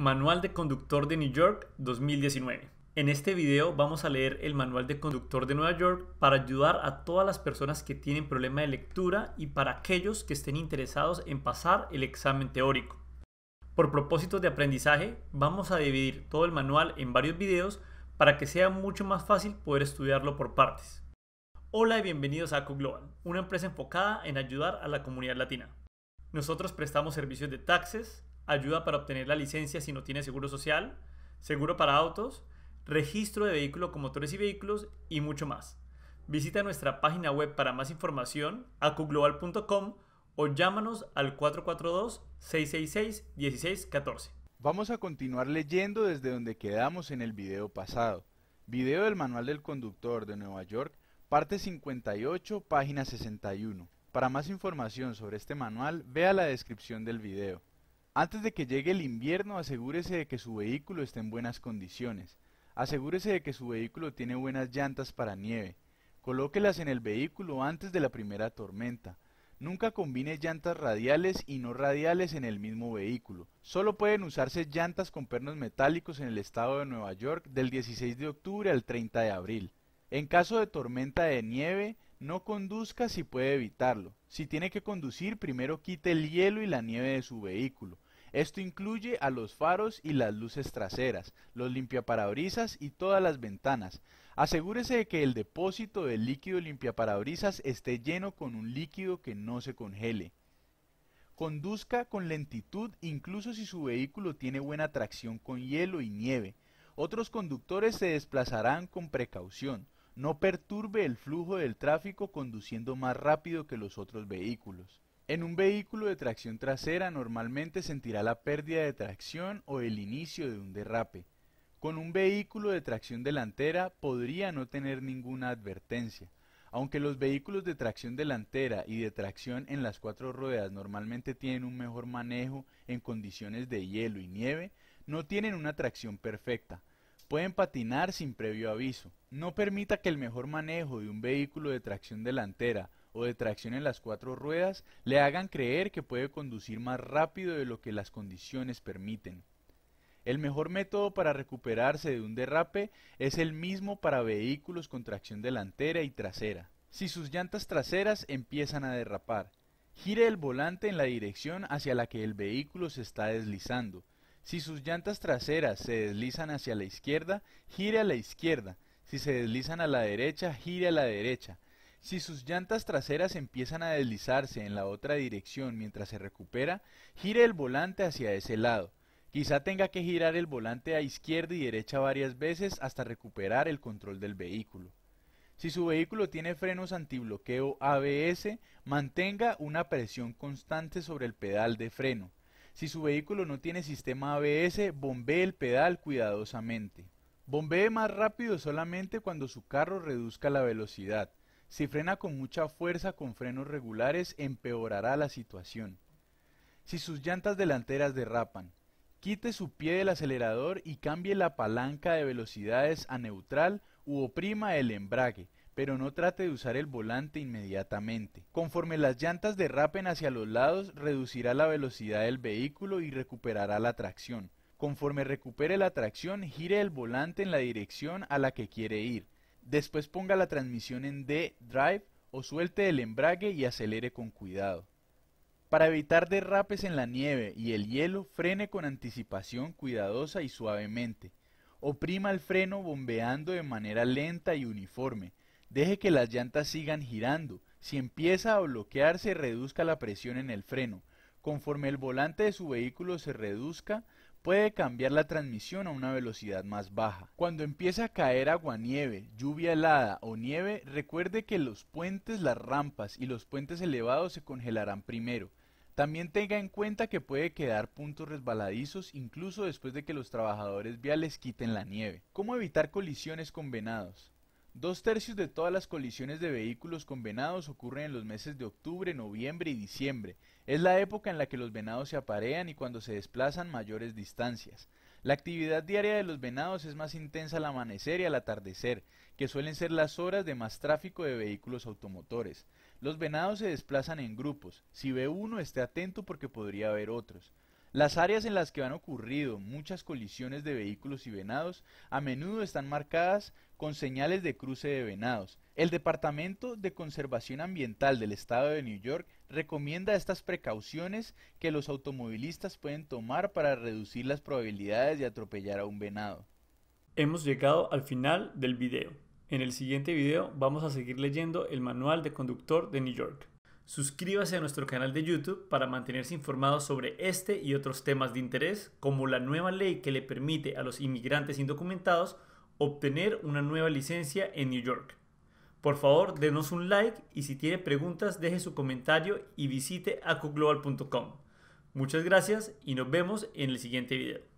Manual de Conductor de New York 2019. En este video vamos a leer el Manual de Conductor de Nueva York para ayudar a todas las personas que tienen problema de lectura y para aquellos que estén interesados en pasar el examen teórico. Por propósitos de aprendizaje, vamos a dividir todo el manual en varios videos para que sea mucho más fácil poder estudiarlo por partes. Hola y bienvenidos a Global, una empresa enfocada en ayudar a la comunidad latina. Nosotros prestamos servicios de taxes, ayuda para obtener la licencia si no tiene seguro social, seguro para autos, registro de vehículo con motores y vehículos y mucho más. Visita nuestra página web para más información acuglobal.com o llámanos al 442-666-1614. Vamos a continuar leyendo desde donde quedamos en el video pasado. Video del Manual del Conductor de Nueva York, parte 58, página 61. Para más información sobre este manual, vea la descripción del video. Antes de que llegue el invierno, asegúrese de que su vehículo esté en buenas condiciones. Asegúrese de que su vehículo tiene buenas llantas para nieve. Colóquelas en el vehículo antes de la primera tormenta. Nunca combine llantas radiales y no radiales en el mismo vehículo. Solo pueden usarse llantas con pernos metálicos en el estado de Nueva York del 16 de octubre al 30 de abril. En caso de tormenta de nieve, no conduzca si puede evitarlo. Si tiene que conducir, primero quite el hielo y la nieve de su vehículo. Esto incluye a los faros y las luces traseras, los limpiaparabrisas y todas las ventanas. Asegúrese de que el depósito del líquido limpiaparabrisas esté lleno con un líquido que no se congele. Conduzca con lentitud incluso si su vehículo tiene buena tracción con hielo y nieve. Otros conductores se desplazarán con precaución no perturbe el flujo del tráfico conduciendo más rápido que los otros vehículos. En un vehículo de tracción trasera normalmente sentirá la pérdida de tracción o el inicio de un derrape. Con un vehículo de tracción delantera podría no tener ninguna advertencia. Aunque los vehículos de tracción delantera y de tracción en las cuatro ruedas normalmente tienen un mejor manejo en condiciones de hielo y nieve, no tienen una tracción perfecta, Pueden patinar sin previo aviso. No permita que el mejor manejo de un vehículo de tracción delantera o de tracción en las cuatro ruedas le hagan creer que puede conducir más rápido de lo que las condiciones permiten. El mejor método para recuperarse de un derrape es el mismo para vehículos con tracción delantera y trasera. Si sus llantas traseras empiezan a derrapar, gire el volante en la dirección hacia la que el vehículo se está deslizando si sus llantas traseras se deslizan hacia la izquierda, gire a la izquierda. Si se deslizan a la derecha, gire a la derecha. Si sus llantas traseras empiezan a deslizarse en la otra dirección mientras se recupera, gire el volante hacia ese lado. Quizá tenga que girar el volante a izquierda y derecha varias veces hasta recuperar el control del vehículo. Si su vehículo tiene frenos antibloqueo ABS, mantenga una presión constante sobre el pedal de freno. Si su vehículo no tiene sistema ABS, bombee el pedal cuidadosamente. Bombee más rápido solamente cuando su carro reduzca la velocidad. Si frena con mucha fuerza con frenos regulares, empeorará la situación. Si sus llantas delanteras derrapan, quite su pie del acelerador y cambie la palanca de velocidades a neutral u oprima el embrague pero no trate de usar el volante inmediatamente. Conforme las llantas derrapen hacia los lados, reducirá la velocidad del vehículo y recuperará la tracción. Conforme recupere la tracción, gire el volante en la dirección a la que quiere ir. Después ponga la transmisión en D drive o suelte el embrague y acelere con cuidado. Para evitar derrapes en la nieve y el hielo, frene con anticipación cuidadosa y suavemente. Oprima el freno bombeando de manera lenta y uniforme. Deje que las llantas sigan girando. Si empieza a bloquearse, reduzca la presión en el freno. Conforme el volante de su vehículo se reduzca, puede cambiar la transmisión a una velocidad más baja. Cuando empiece a caer agua-nieve, lluvia helada o nieve, recuerde que los puentes, las rampas y los puentes elevados se congelarán primero. También tenga en cuenta que puede quedar puntos resbaladizos incluso después de que los trabajadores viales quiten la nieve. ¿Cómo evitar colisiones con venados? Dos tercios de todas las colisiones de vehículos con venados ocurren en los meses de octubre, noviembre y diciembre. Es la época en la que los venados se aparean y cuando se desplazan mayores distancias. La actividad diaria de los venados es más intensa al amanecer y al atardecer, que suelen ser las horas de más tráfico de vehículos automotores. Los venados se desplazan en grupos. Si ve uno, esté atento porque podría haber otros. Las áreas en las que han ocurrido muchas colisiones de vehículos y venados a menudo están marcadas con señales de cruce de venados. El Departamento de Conservación Ambiental del Estado de New York recomienda estas precauciones que los automovilistas pueden tomar para reducir las probabilidades de atropellar a un venado. Hemos llegado al final del video. En el siguiente video vamos a seguir leyendo el Manual de Conductor de New York. Suscríbase a nuestro canal de YouTube para mantenerse informado sobre este y otros temas de interés, como la nueva ley que le permite a los inmigrantes indocumentados obtener una nueva licencia en New York. Por favor, denos un like y si tiene preguntas, deje su comentario y visite acuglobal.com. Muchas gracias y nos vemos en el siguiente video.